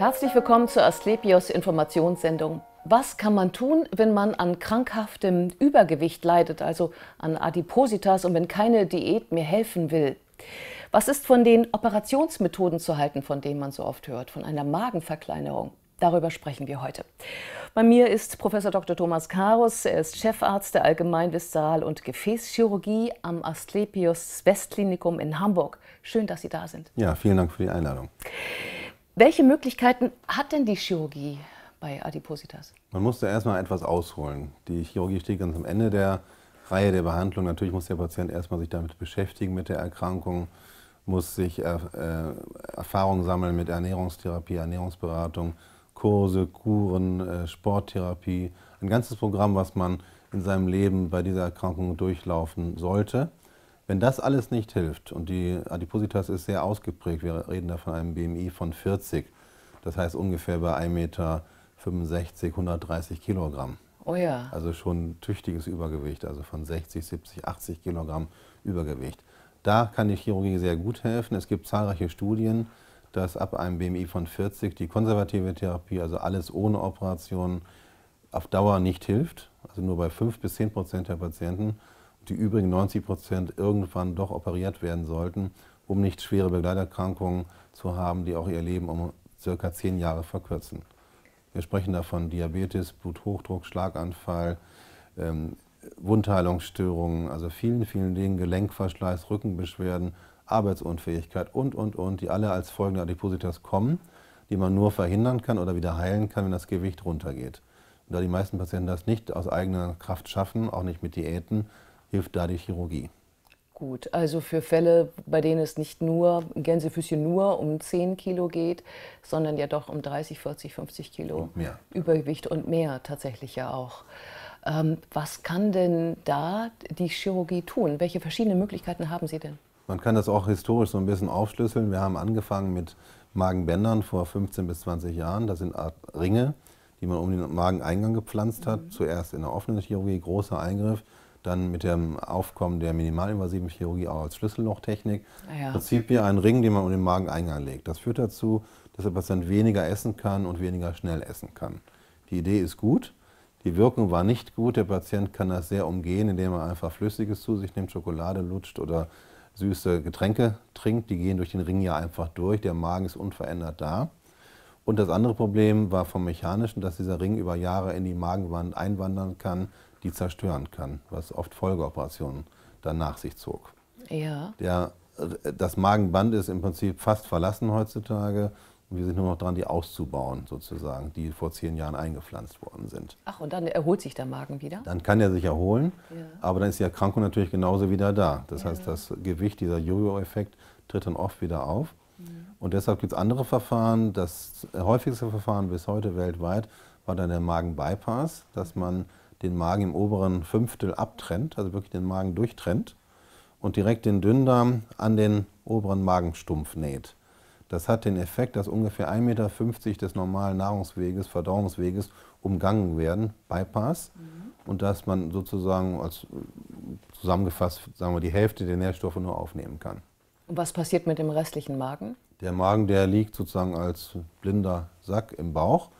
Herzlich willkommen zur Asklepios Informationssendung. Was kann man tun, wenn man an krankhaftem Übergewicht leidet, also an Adipositas und wenn keine Diät mehr helfen will? Was ist von den Operationsmethoden zu halten, von denen man so oft hört, von einer Magenverkleinerung? Darüber sprechen wir heute. Bei mir ist Professor Dr. Thomas Karus. Er ist Chefarzt der Allgemeinvisceral- und Gefäßchirurgie am Asklepios Westklinikum in Hamburg. Schön, dass Sie da sind. Ja, vielen Dank für die Einladung. Welche Möglichkeiten hat denn die Chirurgie bei Adipositas? Man muss da erstmal etwas ausholen. Die Chirurgie steht ganz am Ende der Reihe der Behandlung. Natürlich muss der Patient erstmal sich damit beschäftigen mit der Erkrankung, muss sich äh, äh Erfahrung sammeln mit Ernährungstherapie, Ernährungsberatung, Kurse, Kuren, äh, Sporttherapie. Ein ganzes Programm, was man in seinem Leben bei dieser Erkrankung durchlaufen sollte. Wenn das alles nicht hilft und die Adipositas ist sehr ausgeprägt, wir reden da von einem BMI von 40, das heißt ungefähr bei 1,65 Meter, 130 Kilogramm. Oh ja. Also schon tüchtiges Übergewicht, also von 60, 70, 80 Kilogramm Übergewicht. Da kann die Chirurgie sehr gut helfen. Es gibt zahlreiche Studien, dass ab einem BMI von 40 die konservative Therapie, also alles ohne Operation, auf Dauer nicht hilft. Also nur bei 5 bis 10 Prozent der Patienten die übrigen 90 Prozent irgendwann doch operiert werden sollten, um nicht schwere Begleiterkrankungen zu haben, die auch ihr Leben um circa zehn Jahre verkürzen. Wir sprechen davon Diabetes, Bluthochdruck, Schlaganfall, ähm, Wundheilungsstörungen, also vielen, vielen Dingen, Gelenkverschleiß, Rückenbeschwerden, Arbeitsunfähigkeit und, und, und, die alle als Folgen der Adipositas kommen, die man nur verhindern kann oder wieder heilen kann, wenn das Gewicht runtergeht. Und da die meisten Patienten das nicht aus eigener Kraft schaffen, auch nicht mit Diäten, hilft da die Chirurgie. Gut, also für Fälle, bei denen es nicht nur Gänsefüßchen nur um 10 Kilo geht, sondern ja doch um 30, 40, 50 Kilo und Übergewicht und mehr tatsächlich ja auch. Ähm, was kann denn da die Chirurgie tun? Welche verschiedenen Möglichkeiten haben Sie denn? Man kann das auch historisch so ein bisschen aufschlüsseln. Wir haben angefangen mit Magenbändern vor 15 bis 20 Jahren. Das sind Art Ringe, die man um den Mageneingang gepflanzt hat. Mhm. Zuerst in der offenen Chirurgie, großer Eingriff dann mit dem Aufkommen der minimalinvasiven Chirurgie auch als Schlüssellochtechnik. Ah ja. Im Prinzip wie ein Ring, den man um den Mageneingang legt. Das führt dazu, dass der Patient weniger essen kann und weniger schnell essen kann. Die Idee ist gut, die Wirkung war nicht gut. Der Patient kann das sehr umgehen, indem er einfach Flüssiges zu sich nimmt, Schokolade lutscht oder süße Getränke trinkt. Die gehen durch den Ring ja einfach durch. Der Magen ist unverändert da. Und das andere Problem war vom Mechanischen, dass dieser Ring über Jahre in die Magenwand einwandern kann, die zerstören kann, was oft Folgeoperationen dann nach sich zog. Ja. Der, das Magenband ist im Prinzip fast verlassen heutzutage. Und wir sind nur noch dran, die auszubauen, sozusagen, die vor zehn Jahren eingepflanzt worden sind. Ach, und dann erholt sich der Magen wieder? Dann kann er sich erholen, ja. aber dann ist die Erkrankung natürlich genauso wieder da. Das ja. heißt, das Gewicht, dieser Jojo-Effekt tritt dann oft wieder auf. Und deshalb gibt es andere Verfahren. Das häufigste Verfahren bis heute weltweit war dann der Magen-Bypass, dass man den Magen im oberen Fünftel abtrennt, also wirklich den Magen durchtrennt und direkt den Dünndarm an den oberen Magenstumpf näht. Das hat den Effekt, dass ungefähr 1,50 Meter des normalen Nahrungsweges, Verdauungsweges umgangen werden, Bypass. Mhm. Und dass man sozusagen als zusammengefasst, sagen wir, die Hälfte der Nährstoffe nur aufnehmen kann. Und was passiert mit dem restlichen Magen? Der Magen, der liegt sozusagen als blinder Sack im Bauch,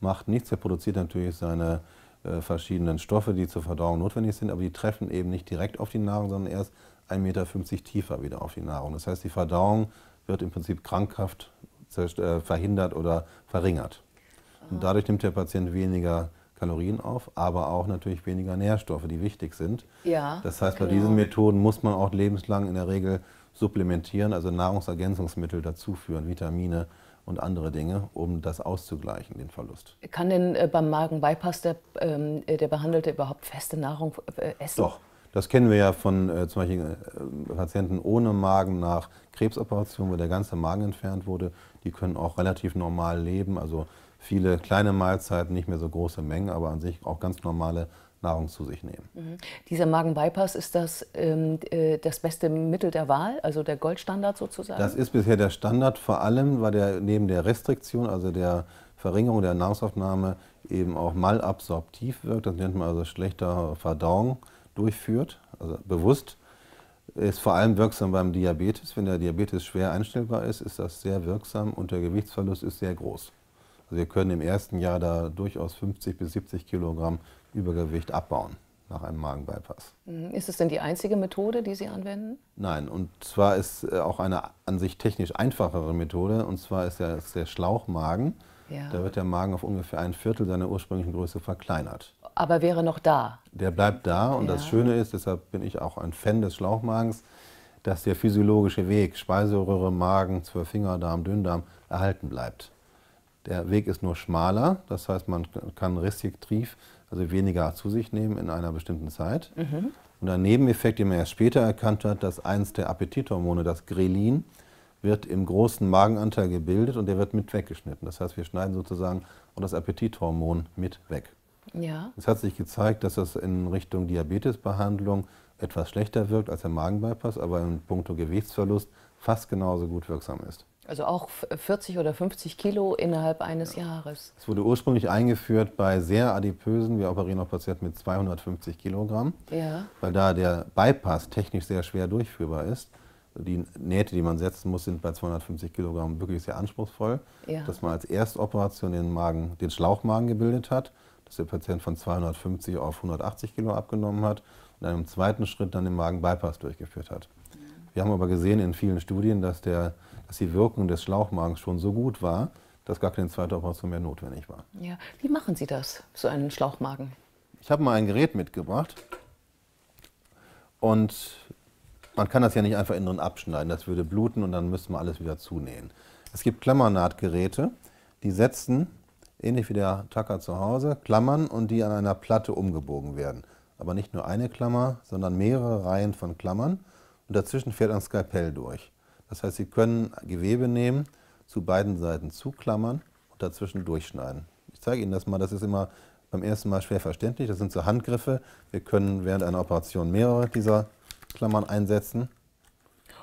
macht nichts. Er produziert natürlich seine äh, verschiedenen Stoffe, die zur Verdauung notwendig sind, aber die treffen eben nicht direkt auf die Nahrung, sondern erst 1,50 Meter tiefer wieder auf die Nahrung. Das heißt, die Verdauung wird im Prinzip krankhaft äh, verhindert oder verringert. Und ah. dadurch nimmt der Patient weniger Kalorien auf, aber auch natürlich weniger Nährstoffe, die wichtig sind. Ja, das heißt, bei genau. diesen Methoden muss man auch lebenslang in der Regel supplementieren, also Nahrungsergänzungsmittel dazuführen, Vitamine und andere Dinge, um das auszugleichen, den Verlust. Kann denn äh, beim Magen-Bypass der, ähm, äh, der Behandelte überhaupt feste Nahrung äh, essen? Doch. Das kennen wir ja von zum Beispiel Patienten ohne Magen nach Krebsoperation, wo der ganze Magen entfernt wurde. Die können auch relativ normal leben, also viele kleine Mahlzeiten, nicht mehr so große Mengen, aber an sich auch ganz normale Nahrung zu sich nehmen. Mhm. Dieser Magen-Bypass ist das, ähm, äh, das beste Mittel der Wahl, also der Goldstandard sozusagen? Das ist bisher der Standard, vor allem weil der neben der Restriktion, also der Verringerung der Nahrungsaufnahme, eben auch malabsorptiv wirkt, das nennt man also schlechter Verdauung, durchführt, also bewusst. Ist vor allem wirksam beim Diabetes. Wenn der Diabetes schwer einstellbar ist, ist das sehr wirksam und der Gewichtsverlust ist sehr groß. Also wir können im ersten Jahr da durchaus 50 bis 70 Kilogramm Übergewicht abbauen nach einem Magenbypass. Mhm. Ist es denn die einzige Methode, die Sie anwenden? Nein, und zwar ist äh, auch eine an sich technisch einfachere Methode, und zwar ist der, der Schlauchmagen. Ja. Da wird der Magen auf ungefähr ein Viertel seiner ursprünglichen Größe verkleinert. Aber wäre noch da? Der bleibt da und ja. das Schöne ist, deshalb bin ich auch ein Fan des Schlauchmagens, dass der physiologische Weg, Speiseröhre, Magen, Zwölffingerdarm, Dünndarm, erhalten bleibt. Der Weg ist nur schmaler, das heißt, man kann restriktiv also weniger zu sich nehmen in einer bestimmten Zeit. Mhm. Und ein Nebeneffekt, den man erst später erkannt hat, dass eins der Appetithormone, das Grelin, wird im großen Magenanteil gebildet und der wird mit weggeschnitten. Das heißt, wir schneiden sozusagen auch das Appetithormon mit weg. Ja. Es hat sich gezeigt, dass das in Richtung Diabetesbehandlung etwas schlechter wirkt als der Magenbypass, aber in puncto Gewichtsverlust fast genauso gut wirksam ist. Also auch 40 oder 50 Kilo innerhalb eines ja. Jahres. Es wurde ursprünglich eingeführt bei sehr adipösen, wir operieren auch Patienten mit 250 Kilogramm, ja. weil da der Bypass technisch sehr schwer durchführbar ist. Die Nähte, die man setzen muss, sind bei 250 Kilogramm wirklich sehr anspruchsvoll. Ja. Dass man als Erstoperation den, Magen, den Schlauchmagen gebildet hat, dass der Patient von 250 auf 180 Kilo abgenommen hat und dann im zweiten Schritt dann den Magen-Bypass durchgeführt hat. Wir haben aber gesehen in vielen Studien, dass der dass die Wirkung des Schlauchmagens schon so gut war, dass gar keine zweite Operation mehr notwendig war. Ja. Wie machen Sie das, so einen Schlauchmagen? Ich habe mal ein Gerät mitgebracht und man kann das ja nicht einfach innen abschneiden, das würde bluten und dann müsste man alles wieder zunähen. Es gibt Klammernahtgeräte, die setzen, ähnlich wie der Tacker zu Hause, Klammern und die an einer Platte umgebogen werden. Aber nicht nur eine Klammer, sondern mehrere Reihen von Klammern und dazwischen fährt ein Skalpell durch. Das heißt, Sie können Gewebe nehmen, zu beiden Seiten zuklammern und dazwischen durchschneiden. Ich zeige Ihnen das mal, das ist immer beim ersten Mal schwer verständlich. Das sind so Handgriffe. Wir können während einer Operation mehrere dieser Klammern einsetzen.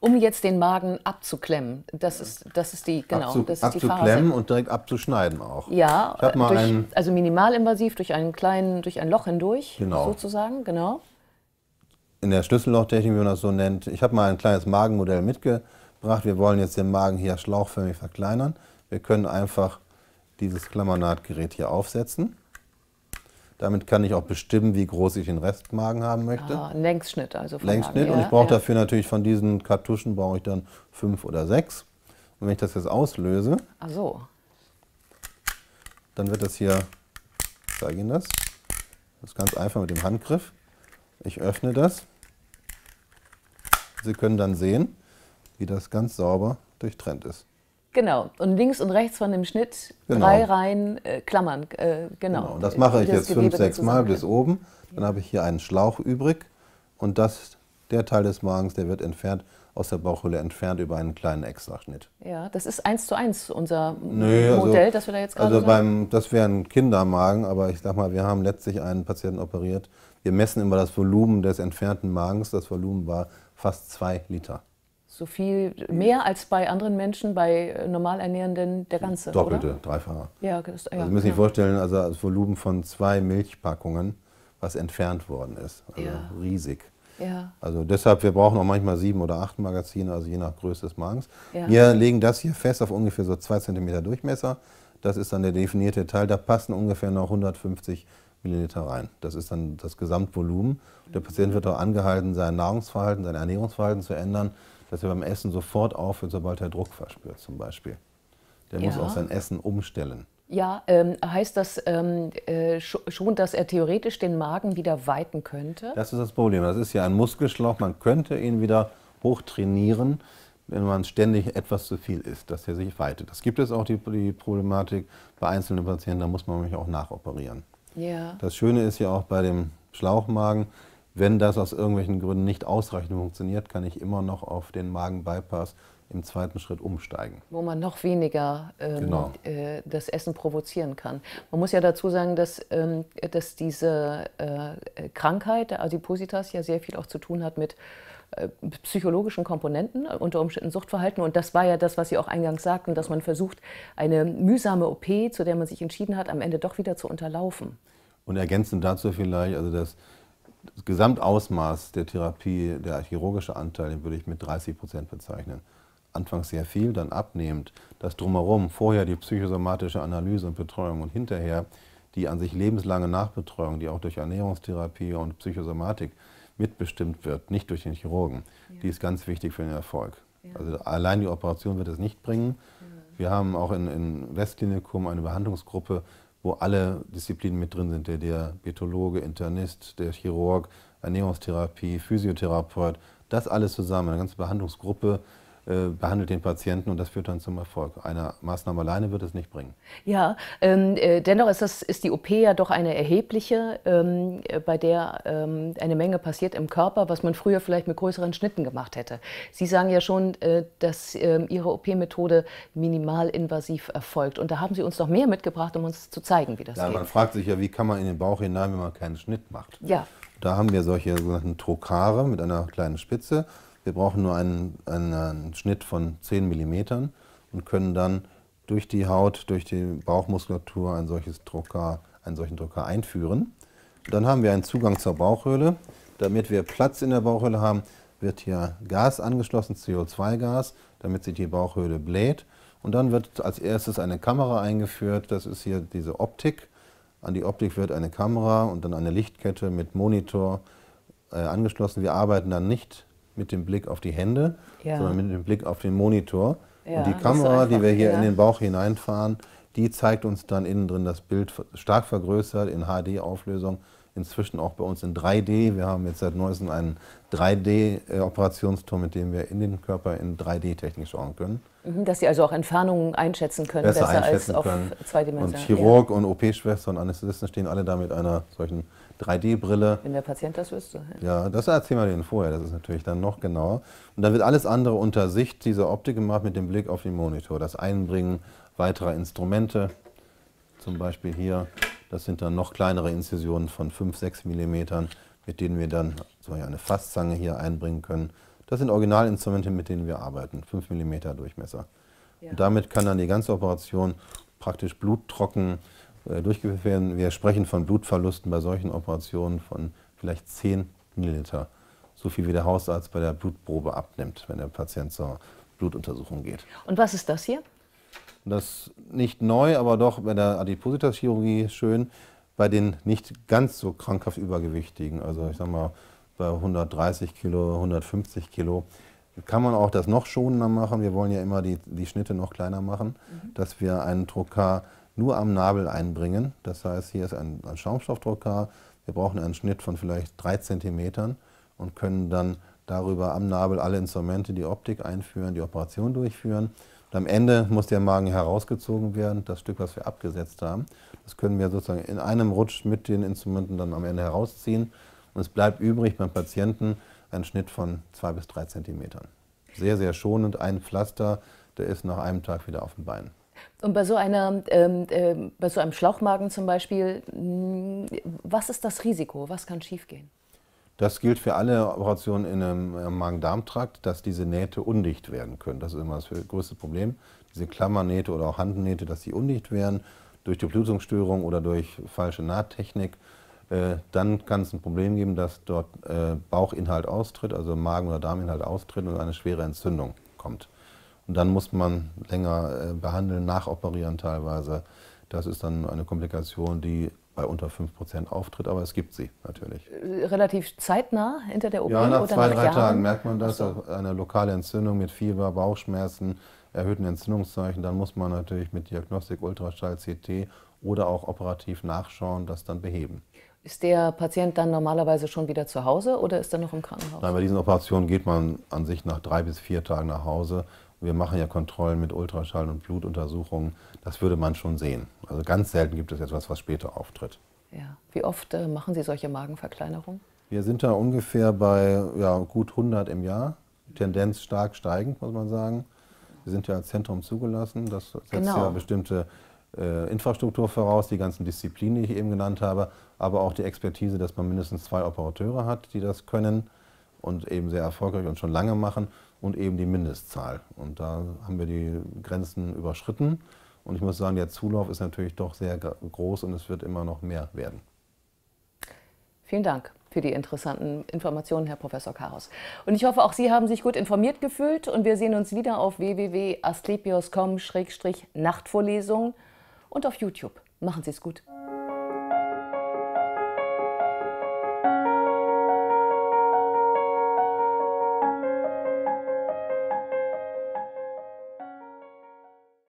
Um jetzt den Magen abzuklemmen. Das ist, das ist die, genau, Abzu, das ist abzuklemmen die Phase. und direkt abzuschneiden auch. Ja, durch, einen, also minimalinvasiv durch einen kleinen, durch ein Loch hindurch, genau. sozusagen, genau. In der Schlüssellochtechnik, wie man das so nennt, ich habe mal ein kleines Magenmodell mitgebracht gebracht. Wir wollen jetzt den Magen hier schlauchförmig verkleinern. Wir können einfach dieses Klammernahtgerät hier aufsetzen. Damit kann ich auch bestimmen, wie groß ich den Restmagen haben möchte. Ah, Längsschnitt also. Von Längsschnitt ja, und ich brauche ja. dafür natürlich von diesen Kartuschen brauche ich dann fünf oder sechs. Und wenn ich das jetzt auslöse, Ach so. dann wird das hier, ich zeige Ihnen das, das ist ganz einfach mit dem Handgriff. Ich öffne das. Sie können dann sehen, wie das ganz sauber durchtrennt ist. Genau, und links und rechts von dem Schnitt genau. drei Reihen äh, Klammern. Äh, genau. genau. das mache ich das jetzt fünf, sechs Mal bis oben. Dann habe ich hier einen Schlauch übrig und das, der Teil des Magens, der wird entfernt aus der Bauchhöhle entfernt über einen kleinen Extraschnitt. Ja, das ist eins zu eins unser Nö, also Modell, also, das wir da jetzt gerade Also beim, das wäre ein Kindermagen, aber ich sag mal, wir haben letztlich einen Patienten operiert. Wir messen immer das Volumen des entfernten Magens. Das Volumen war fast zwei Liter so viel mehr als bei anderen Menschen, bei äh, normal Ernährenden der ganze. Doppelte, oder? dreifache. Ja, das, also ja, also Sie müssen sich ja. vorstellen, also das Volumen von zwei Milchpackungen, was entfernt worden ist. Also ja. riesig. Ja. Also deshalb, wir brauchen auch manchmal sieben oder acht Magazine, also je nach Größe des Magens. Ja. Wir legen das hier fest auf ungefähr so zwei Zentimeter Durchmesser. Das ist dann der definierte Teil. Da passen ungefähr noch 150 Milliliter rein. Das ist dann das Gesamtvolumen. Der Patient wird auch angehalten, sein Nahrungsverhalten, sein Ernährungsverhalten zu ändern, dass er beim Essen sofort aufhört, sobald er Druck verspürt zum Beispiel. Der ja. muss auch sein Essen umstellen. Ja, ähm, heißt das ähm, äh, schon, dass er theoretisch den Magen wieder weiten könnte? Das ist das Problem. Das ist ja ein Muskelschlauch. Man könnte ihn wieder hochtrainieren, wenn man ständig etwas zu viel isst, dass er sich weitet. Das gibt es auch die, die Problematik bei einzelnen Patienten. Da muss man nämlich auch nachoperieren. Ja. Das Schöne ist ja auch bei dem Schlauchmagen, wenn das aus irgendwelchen Gründen nicht ausreichend funktioniert, kann ich immer noch auf den Magen-Bypass im zweiten Schritt umsteigen. Wo man noch weniger ähm, genau. äh, das Essen provozieren kann. Man muss ja dazu sagen, dass, ähm, dass diese äh, Krankheit der Adipositas ja sehr viel auch zu tun hat mit äh, psychologischen Komponenten, äh, unter Umständen Suchtverhalten. Und das war ja das, was Sie auch eingangs sagten, dass man versucht, eine mühsame OP, zu der man sich entschieden hat, am Ende doch wieder zu unterlaufen. Und ergänzend dazu vielleicht, also dass das Gesamtausmaß der Therapie, der chirurgische Anteil, den würde ich mit 30 Prozent bezeichnen. Anfangs sehr viel, dann abnehmend. Das Drumherum, vorher die psychosomatische Analyse und Betreuung und hinterher die an sich lebenslange Nachbetreuung, die auch durch Ernährungstherapie und Psychosomatik mitbestimmt wird, nicht durch den Chirurgen, ja. die ist ganz wichtig für den Erfolg. Ja. Also allein die Operation wird es nicht bringen. Ja. Wir haben auch in, in Westklinikum eine Behandlungsgruppe wo alle Disziplinen mit drin sind, der Diabetologe, Internist, der Chirurg, Ernährungstherapie, Physiotherapeut, das alles zusammen, eine ganze Behandlungsgruppe, äh, behandelt den Patienten und das führt dann zum Erfolg. Eine Maßnahme alleine wird es nicht bringen. Ja, ähm, äh, dennoch ist, das, ist die OP ja doch eine erhebliche, ähm, äh, bei der ähm, eine Menge passiert im Körper, was man früher vielleicht mit größeren Schnitten gemacht hätte. Sie sagen ja schon, äh, dass äh, Ihre OP-Methode minimalinvasiv erfolgt. Und da haben Sie uns noch mehr mitgebracht, um uns zu zeigen, wie das ja, geht. Man fragt sich ja, wie kann man in den Bauch hinein, wenn man keinen Schnitt macht? Ja. Da haben wir solche sogenannten Trokare mit einer kleinen Spitze. Wir brauchen nur einen, einen, Schnitt von 10 mm und können dann durch die Haut, durch die Bauchmuskulatur ein solches Drucker, einen solchen Drucker einführen. Dann haben wir einen Zugang zur Bauchhöhle. Damit wir Platz in der Bauchhöhle haben, wird hier Gas angeschlossen, CO2-Gas, damit sich die Bauchhöhle bläht. Und dann wird als erstes eine Kamera eingeführt. Das ist hier diese Optik. An die Optik wird eine Kamera und dann eine Lichtkette mit Monitor äh, angeschlossen. Wir arbeiten dann nicht mit dem Blick auf die Hände, ja. sondern mit dem Blick auf den Monitor. Ja, und die Kamera, einfach, die wir hier ja. in den Bauch hineinfahren, die zeigt uns dann innen drin das Bild stark vergrößert in HD-Auflösung. Inzwischen auch bei uns in 3D. Wir haben jetzt seit neuestem einen 3D-Operationsturm, mit dem wir in den Körper in 3D-Technik schauen können. Mhm, dass Sie also auch Entfernungen einschätzen können, besser, besser einschätzen als können. auf zwei Dimensionen. Und Chirurg ja. und OP-Schwester und Anästhesisten stehen alle da mit einer solchen 3D-Brille. Wenn der Patient das wüsste. Ja, das erzählen wir denen vorher, das ist natürlich dann noch genauer. Und dann wird alles andere unter Sicht dieser Optik gemacht mit dem Blick auf den Monitor. Das Einbringen weiterer Instrumente, zum Beispiel hier, das sind dann noch kleinere Inzisionen von 5, 6 Millimetern, mit denen wir dann so eine Fasszange hier einbringen können. Das sind Originalinstrumente, mit denen wir arbeiten, 5 Millimeter Durchmesser. Ja. Und damit kann dann die ganze Operation praktisch bluttrocken äh, durchgeführt werden. Wir sprechen von Blutverlusten bei solchen Operationen von vielleicht 10 Milliliter. So viel wie der Hausarzt bei der Blutprobe abnimmt, wenn der Patient zur Blutuntersuchung geht. Und was ist das hier? Das ist nicht neu, aber doch bei der Adipositaschirurgie schön, bei den nicht ganz so krankhaft Übergewichtigen, also ich sag mal bei 130 Kilo, 150 Kilo, kann man auch das noch schonender machen. Wir wollen ja immer die, die Schnitte noch kleiner machen, mhm. dass wir einen Trokar nur am Nabel einbringen. Das heißt, hier ist ein, ein Schaumstoffdrucker. Wir brauchen einen Schnitt von vielleicht drei Zentimetern und können dann darüber am Nabel alle Instrumente, die Optik einführen, die Operation durchführen. Und am Ende muss der Magen herausgezogen werden, das Stück, was wir abgesetzt haben. Das können wir sozusagen in einem Rutsch mit den Instrumenten dann am Ende herausziehen. Und es bleibt übrig beim Patienten ein Schnitt von zwei bis drei Zentimetern. Sehr, sehr schonend, ein Pflaster, der ist nach einem Tag wieder auf den Beinen. Und bei so, einer, ähm, äh, bei so einem Schlauchmagen zum Beispiel, mh, mm, was ist das Risiko? Was kann schiefgehen? Das gilt für alle Operationen in einem äh, Magen-Darm-Trakt, dass diese Nähte undicht werden können. Das ist immer das größte Problem. Diese Klammernähte oder auch Handnähte, dass sie undicht werden durch die Blutungsstörung oder durch falsche Nahttechnik. Äh, dann kann es ein Problem geben, dass dort äh, Bauchinhalt austritt, also Magen- oder Darminhalt austritt und eine schwere Entzündung kommt. Und dann muss man länger äh, behandeln, nachoperieren teilweise. Das ist dann eine Komplikation, die bei unter 5% auftritt, aber es gibt sie natürlich. Äh, relativ zeitnah hinter der OP ja, nach oder zwei, nach drei Jahren? Tagen merkt man das, so. eine lokale Entzündung mit Fieber, Bauchschmerzen, erhöhten Entzündungszeichen. Dann muss man natürlich mit Diagnostik, Ultraschall, CT oder auch operativ nachschauen, das dann beheben. Ist der Patient dann normalerweise schon wieder zu Hause oder ist er noch im Krankenhaus? Nein, bei diesen Operationen geht man an sich nach drei bis vier Tagen nach Hause wir machen ja Kontrollen mit Ultraschall und Blutuntersuchungen. Das würde man schon sehen. Also ganz selten gibt es etwas, was später auftritt. Ja. Wie oft äh, machen Sie solche Magenverkleinerungen? Wir sind da ungefähr bei ja, gut 100 im Jahr. Tendenz stark steigend, muss man sagen. Wir sind ja als Zentrum zugelassen. Das setzt genau. ja bestimmte äh, Infrastruktur voraus, die ganzen Disziplinen, die ich eben genannt habe, aber auch die Expertise, dass man mindestens zwei Operateure hat, die das können und eben sehr erfolgreich und schon lange machen und eben die Mindestzahl. Und da haben wir die Grenzen überschritten. Und ich muss sagen, der Zulauf ist natürlich doch sehr groß und es wird immer noch mehr werden. Vielen Dank für die interessanten Informationen, Herr Professor Karos. Und ich hoffe, auch Sie haben sich gut informiert gefühlt und wir sehen uns wieder auf www.asklepios.com-nachtvorlesung und auf YouTube. Machen Sie es gut.